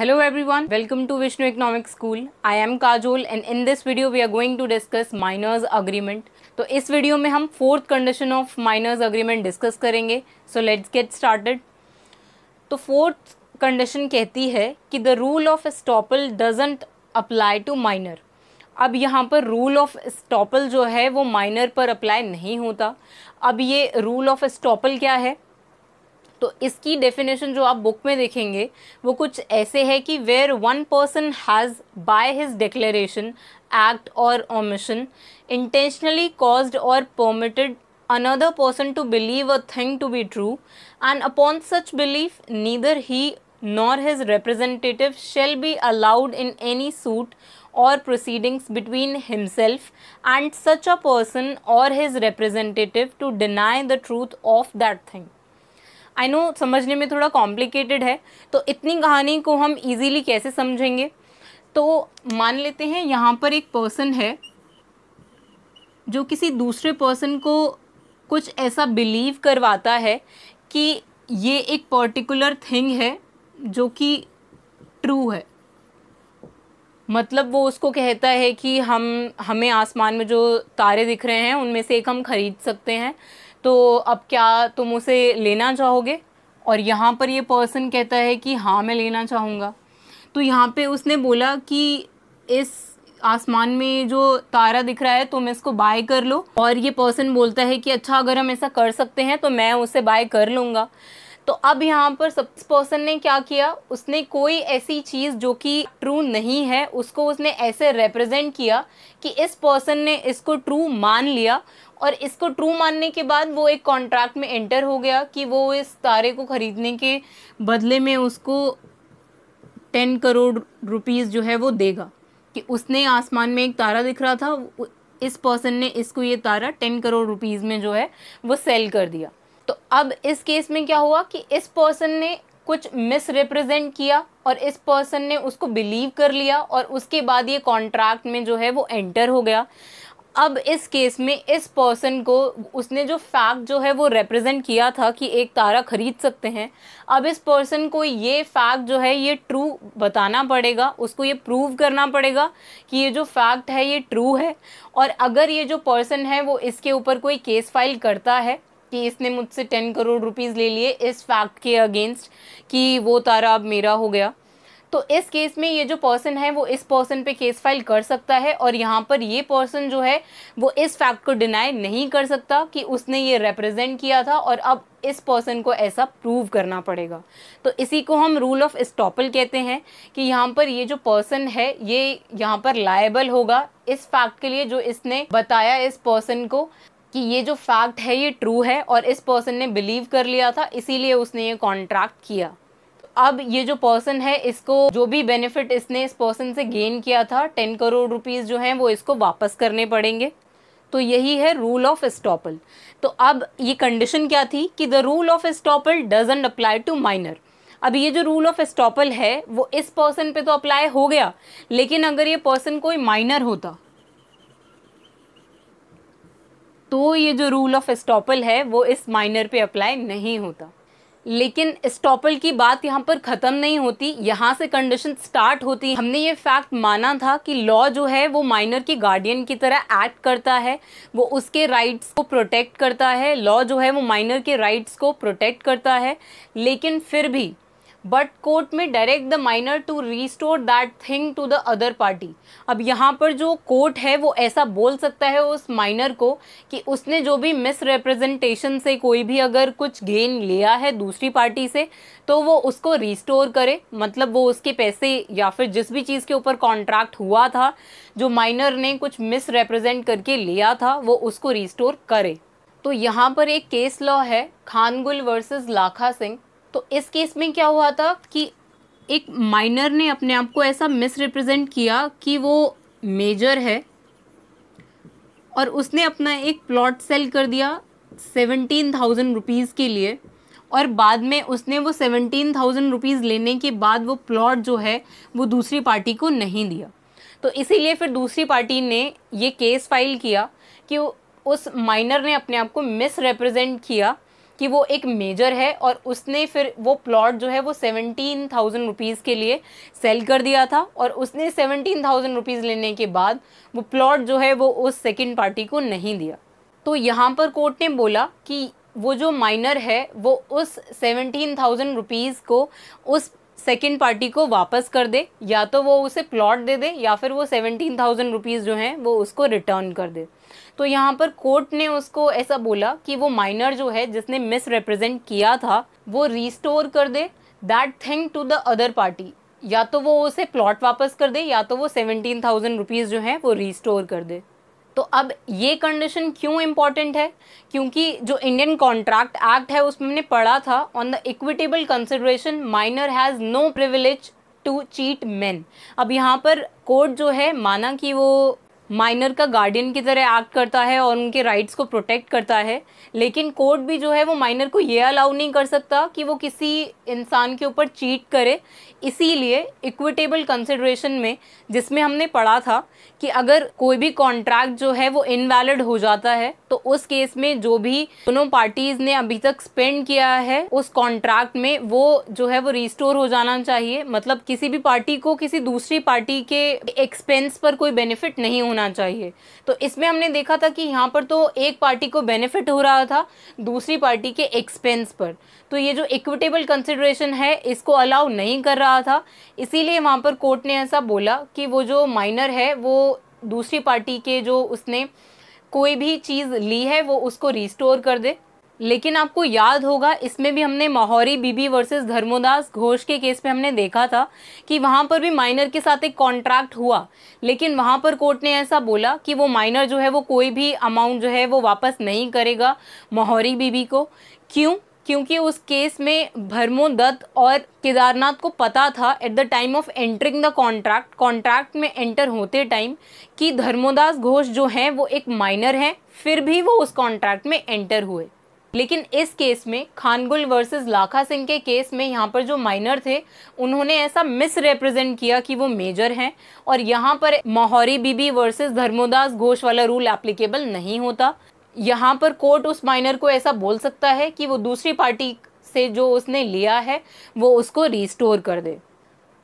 Hello everyone, welcome to Vishnu Economics School. I am Kajol and in this video we are going to discuss miners agreement. तो इस video में हम fourth condition of minors agreement discuss करेंगे so let's get started तो fourth condition कहती है कि the rule of estoppel doesn't apply to minor अब यहाँ पर रूल ऑफ स्टॉपल जो है वो माइनर पर अप्लाई नहीं होता अब ये रूल ऑफ स्टॉपल क्या है तो इसकी डेफिनेशन जो आप बुक में देखेंगे वो कुछ ऐसे है कि where one person has by his declaration act और ओमिशन इंटेंशनली कॉज्ड और permitted another person to believe a thing to be true and upon such believe neither he nor his representative shall be allowed in any suit और proceedings between himself and such a person और his representative to deny the truth of that thing I know समझने में थोड़ा complicated है तो इतनी कहानी को हम इजीली कैसे समझेंगे तो मान लेते हैं यहाँ पर एक पर्सन है जो किसी दूसरे पर्सन को कुछ ऐसा बिलीव करवाता है कि ये एक पर्टिकुलर थिंग है जो कि ट्रू है मतलब वो उसको कहता है कि हम हमें आसमान में जो तारे दिख रहे हैं उनमें से एक हम खरीद सकते हैं तो अब क्या तुम उसे लेना चाहोगे और यहाँ पर ये पर्सन कहता है कि हाँ मैं लेना चाहूँगा तो यहाँ पे उसने बोला कि इस आसमान में जो तारा दिख रहा है तुम इसको बाय कर लो और ये पर्सन बोलता है कि अच्छा अगर हम ऐसा कर सकते हैं तो मैं उसे बाय कर लूँगा तो अब यहाँ पर सब पर्सन ने क्या किया उसने कोई ऐसी चीज़ जो कि ट्रू नहीं है उसको उसने ऐसे रिप्रेजेंट किया कि इस पर्सन ने इसको ट्रू मान लिया और इसको ट्रू मानने के बाद वो एक कॉन्ट्रैक्ट में एंटर हो गया कि वो इस तारे को ख़रीदने के बदले में उसको टेन करोड़ रुपीज़ जो है वो देगा कि उसने आसमान में एक तारा दिख रहा था इस पर्सन ने इसको ये तारा टेन करोड़ रुपीज़ में जो है वो सेल कर दिया तो अब इस केस में क्या हुआ कि इस पर्सन ने कुछ मिस किया और इस पर्सन ने उसको बिलीव कर लिया और उसके बाद ये कॉन्ट्रैक्ट में जो है वो एंटर हो गया अब इस केस में इस पर्सन को उसने जो फैक्ट जो है वो रिप्रेजेंट किया था कि एक तारा खरीद सकते हैं अब इस पर्सन को ये फैक्ट जो है ये ट्रू बताना पड़ेगा उसको ये प्रूव करना पड़ेगा कि ये जो फैक्ट है ये ट्रू है और अगर ये जो पर्सन है वो इसके ऊपर कोई केस फाइल करता है कि इसने मुझसे टेन करोड़ रुपीज़ ले लिए इस फैक्ट के अगेंस्ट कि वो तारा अब मेरा हो गया तो इस केस में ये जो पर्सन है वो इस पर्सन पे केस फाइल कर सकता है और यहाँ पर ये पर्सन जो है वो इस फैक्ट को डिनाई नहीं कर सकता कि उसने ये रिप्रेजेंट किया था और अब इस पर्सन को ऐसा प्रूव करना पड़ेगा तो इसी को हम रूल ऑफ स्टॉपल कहते हैं कि यहाँ पर ये जो पर्सन है ये यहाँ पर लायबल होगा इस फैक्ट के लिए जो इसने बताया इस पर्सन को कि ये जो फैक्ट है ये ट्रू है और इस पर्सन ने बिलीव कर लिया था इसीलिए उसने ये कॉन्ट्रैक्ट किया तो अब ये जो पर्सन है इसको जो भी बेनिफिट इसने इस पर्सन से गेन किया था टेन करोड़ रुपीज़ जो हैं वो इसको वापस करने पड़ेंगे तो यही है रूल ऑफ स्टॉपल तो अब ये कंडीशन क्या थी कि the rule of estoppel doesn't apply to minor अब ये जो रूल ऑफ स्टॉपल है वो इस पर्सन पे तो अप्लाई हो गया लेकिन अगर ये पर्सन कोई माइनर होता तो ये जो रूल ऑफ स्टॉपल है वो इस माइनर पे अप्लाई नहीं होता लेकिन स्टॉपल की बात यहाँ पर ख़त्म नहीं होती यहाँ से कंडीशन स्टार्ट होती हमने ये फैक्ट माना था कि लॉ जो है वो माइनर के गार्डियन की तरह एक्ट करता है वो उसके राइट्स को प्रोटेक्ट करता है लॉ जो है वो माइनर के राइट्स को प्रोटेक्ट करता है लेकिन फिर भी बट कोर्ट में direct the minor to restore that thing to the other party अब यहाँ पर जो कोर्ट है वो ऐसा बोल सकता है उस माइनर को कि उसने जो भी मिसरिप्रेजेंटेशन से कोई भी अगर कुछ गेन लिया है दूसरी पार्टी से तो वो उसको रिस्टोर करे मतलब वो उसके पैसे या फिर जिस भी चीज़ के ऊपर कॉन्ट्रैक्ट हुआ था जो माइनर ने कुछ मिसरिप्रेजेंट करके लिया था वो उसको रिस्टोर करे तो यहाँ पर एक केस लॉ है खानगुल वर्सेस लाखा सिंह तो इस केस में क्या हुआ था कि एक माइनर ने अपने आप को ऐसा मिसरिप्रेजेंट किया कि वो मेजर है और उसने अपना एक प्लॉट सेल कर दिया सेवनटीन थाउजेंड रुपीज़ के लिए और बाद में उसने वो सेवनटीन थाउजेंड रुपीज़ लेने के बाद वो प्लॉट जो है वो दूसरी पार्टी को नहीं दिया तो इसीलिए फिर दूसरी पार्टी ने ये केस फाइल किया कि उस माइनर ने अपने आप को मिसरिप्रेजेंट किया कि वो एक मेजर है और उसने फिर वो प्लॉट जो है वो सेवनटीन थाउजेंड रुपीज़ के लिए सेल कर दिया था और उसने सेवनटीन थाउजेंड रुपीज़ लेने के बाद वो प्लॉट जो है वो उस सेकेंड पार्टी को नहीं दिया तो यहाँ पर कोर्ट ने बोला कि वो जो माइनर है वो उस सेवनटीन थाउजेंड रुपीज़ को उस सेकेंड पार्टी को वापस कर दे या तो वो उसे प्लॉट दे दे या फिर वो सेवेंटीन थाउजेंड रुपीज़ जो हैं वो उसको रिटर्न कर दे तो यहाँ पर कोर्ट ने उसको ऐसा बोला कि वो माइनर जो है जिसने मिस रिप्रेजेंट किया था वो रिस्टोर कर दे that thing to the other party या तो वो उसे प्लॉट वापस कर दे या तो वो सेवेंटीन थाउजेंड रुपीज़ जो हैं वो रिस्टोर कर दे तो अब ये कंडीशन क्यों इम्पॉर्टेंट है क्योंकि जो इंडियन कॉन्ट्रैक्ट एक्ट है उसमें हमने पढ़ा था on the equitable consideration minor has no privilege to cheat man अब यहाँ पर कोर्ट जो है माना कि वो माइनर का गार्डियन की तरह एक्ट करता है और उनके राइट्स को प्रोटेक्ट करता है लेकिन कोर्ट भी जो है वो माइनर को ये अलाउ नहीं कर सकता कि वो किसी इंसान के ऊपर चीट करे इसीलिए इक्विटेबल कंसिड्रेशन में जिसमें हमने पढ़ा था कि अगर कोई भी कॉन्ट्रैक्ट जो है वो इनवैलिड हो जाता है तो उस केस में जो भी दोनों पार्टीज ने अभी तक स्पेंड किया है उस कॉन्ट्रैक्ट में वो जो है वो रिस्टोर हो जाना चाहिए मतलब किसी भी पार्टी को किसी दूसरी पार्टी के एक्सपेंस पर कोई बेनिफिट नहीं होना चाहिए तो इसमें हमने देखा था कि यहाँ पर तो एक पार्टी को बेनिफिट हो रहा था दूसरी पार्टी के एक्सपेंस पर तो ये जो इक्विटेबल कंसिडरेशन है इसको अलाउ नहीं कर रहा था इसीलिए वहाँ पर कोर्ट ने ऐसा बोला कि वो जो माइनर है वो दूसरी पार्टी के जो उसने कोई भी चीज़ ली है वो उसको रिस्टोर कर दे लेकिन आपको याद होगा इसमें भी हमने माहौरी बीबी वर्सेस धर्मोदास घोष के केस में हमने देखा था कि वहाँ पर भी माइनर के साथ एक कॉन्ट्रैक्ट हुआ लेकिन वहाँ पर कोर्ट ने ऐसा बोला कि वो माइनर जो है वो कोई भी अमाउंट जो है वो वापस नहीं करेगा माहौरी बीबी को क्यों क्योंकि उस केस में भरमो दत्त और केदारनाथ को पता था at the time of entering the contract contract में एंटर होते टाइम कि धर्मोदास घोष जो है वो एक माइनर हैं फिर भी वो उस कॉन्ट्रैक्ट में एंटर हुए लेकिन इस केस में खानगुल वर्सेस लाखा सिंह के केस में यहाँ पर जो माइनर थे उन्होंने ऐसा मिस रिप्रेजेंट किया कि वो मेजर हैं और यहाँ पर माहौरी बीबी वर्सेस धर्मोदास घोष वाला रूल एप्लीकेबल नहीं होता यहाँ पर कोर्ट उस माइनर को ऐसा बोल सकता है कि वो दूसरी पार्टी से जो उसने लिया है वो उसको रिस्टोर कर दे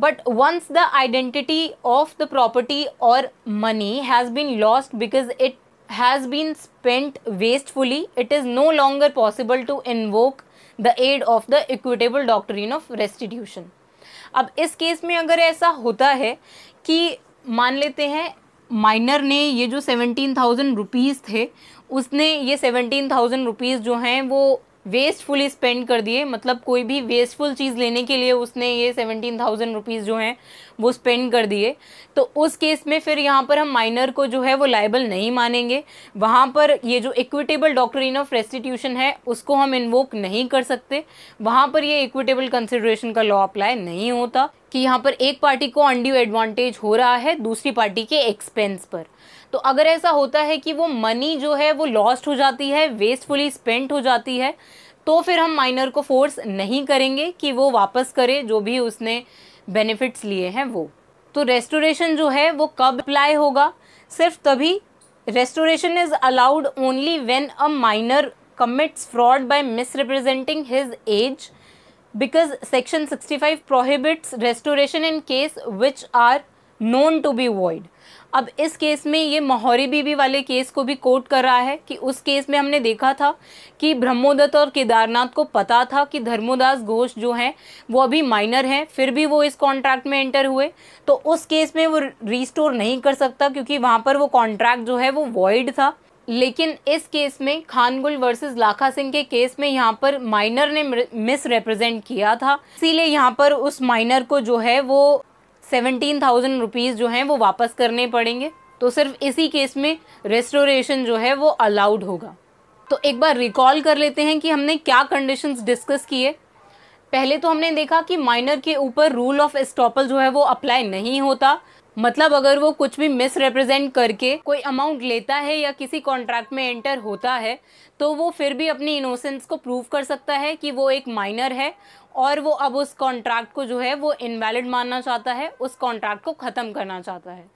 but once the identity of the property और money has been lost because it has been spent wastefully it is no longer possible to invoke the aid of the equitable in of restitution अब इस case में अगर ऐसा होता है कि मान लेते हैं माइनर ने ये जो सेवनटीन थाउजेंड रुपीज़ थे उसने ये सेवनटीन थाउजेंड रुपीज़ जो हैं वो वेस्टफुली स्पेंड कर दिए मतलब कोई भी वेस्टफुल चीज़ लेने के लिए उसने ये सेवनटीन थाउजेंड रुपीज़ जो हैं वो स्पेंड कर दिए तो उस केस में फिर यहाँ पर हम माइनर को जो है वो लाइबल नहीं मानेंगे वहाँ पर ये जो इक्विटेबल इन ऑफ रेस्टिट्यूशन है उसको हम इन्वोक नहीं कर सकते वहाँ पर ये इक्विटेबल कंसिड्रेशन का लॉ अप्लाई नहीं होता कि यहाँ पर एक पार्टी को अनड्यू एडवांटेज हो रहा है दूसरी पार्टी के एक्सपेंस पर तो अगर ऐसा होता है कि वो मनी जो है वो लॉस्ट हो जाती है वेस्टफुली स्पेंट हो जाती है तो फिर हम माइनर को फोर्स नहीं करेंगे कि वो वापस करे जो भी उसने बेनिफिट्स लिए हैं वो तो रेस्टोरेशन जो है वो कब अप्लाई होगा सिर्फ तभी restoration is allowed only when a minor commits fraud by misrepresenting his age because section 65 prohibits restoration in case which are known to be void अब इस केस में ये मौहरी बीबी वाले केस को भी कोर्ट कर रहा है कि उस केस में हमने देखा था कि ब्रह्मोदत्त और केदारनाथ को पता था कि धर्मोदास घोष जो हैं वो अभी माइनर हैं फिर भी वो इस कॉन्ट्रैक्ट में एंटर हुए तो उस केस में वो रिस्टोर नहीं कर सकता क्योंकि वहाँ पर वो कॉन्ट्रैक्ट जो है वो वॉइड था लेकिन इस केस में खानगुल वर्सेस लाखा सिंह के केस में यहाँ पर माइनर ने मिस रिप्रेजेंट किया था इसीलिए यहाँ पर उस माइनर को जो है वो सेवनटीन थाउजेंड रुपीज़ जो हैं वो वापस करने पड़ेंगे तो सिर्फ इसी केस में रेस्टोरेशन जो है वो अलाउड होगा तो एक बार रिकॉल कर लेते हैं कि हमने क्या कंडीशंस डिस्कस किए पहले तो हमने देखा कि माइनर के ऊपर रूल ऑफ स्टॉपल जो है वो अप्लाई नहीं होता मतलब अगर वो कुछ भी मिस रिप्रेजेंट करके कोई अमाउंट लेता है या किसी कॉन्ट्रैक्ट में एंटर होता है तो वो फिर भी अपनी इनोसेंस को प्रूव कर सकता है कि वो एक माइनर है और वो अब उस कॉन्ट्रैक्ट को जो है वो इनवैलिड मानना चाहता है उस कॉन्ट्रैक्ट को ख़त्म करना चाहता है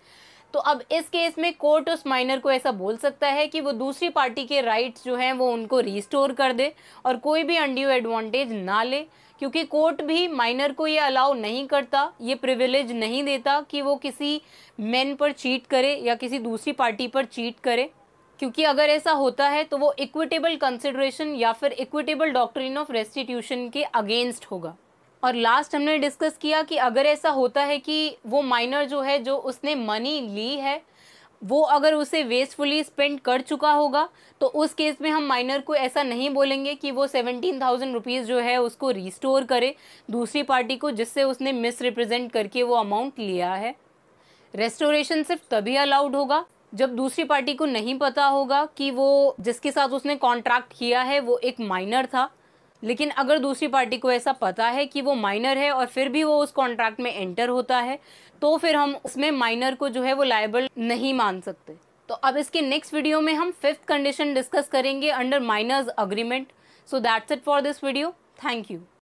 तो अब इस केस में कोर्ट उस माइनर को ऐसा बोल सकता है कि वो दूसरी पार्टी के राइट्स जो हैं वो उनको रिस्टोर कर दे और कोई भी अनड्यू एडवांटेज ना ले क्योंकि कोर्ट भी माइनर को ये अलाउ नहीं करता ये प्रिविलेज नहीं देता कि वो किसी मैन पर चीट करे या किसी दूसरी पार्टी पर चीट करे क्योंकि अगर ऐसा होता है तो वो इक्विटेबल कंसिड्रेशन या फिर इक्विटेबल डॉक्ट्रिन ऑफ रेस्टिट्यूशन के अगेंस्ट होगा और लास्ट हमने डिस्कस किया कि अगर ऐसा होता है कि वो माइनर जो है जो उसने मनी ली है वो अगर उसे वेस्टफुली स्पेंड कर चुका होगा तो उस केस में हम माइनर को ऐसा नहीं बोलेंगे कि वो सेवनटीन थाउजेंड रुपीज़ जो है उसको रिस्टोर करे दूसरी पार्टी को जिससे उसने मिसरिप्रेजेंट करके वो अमाउंट लिया है रेस्टोरेशन सिर्फ तभी अलाउड होगा जब दूसरी पार्टी को नहीं पता होगा कि वो जिसके साथ उसने कॉन्ट्रैक्ट किया है वो एक माइनर था लेकिन अगर दूसरी पार्टी को ऐसा पता है कि वो माइनर है और फिर भी वो उस कॉन्ट्रैक्ट में एंटर होता है तो फिर हम उसमें माइनर को जो है वो लाइबल नहीं मान सकते तो अब इसके नेक्स्ट वीडियो में हम फिफ्थ कंडीशन डिस्कस करेंगे under minors agreement so that's it for this video thank you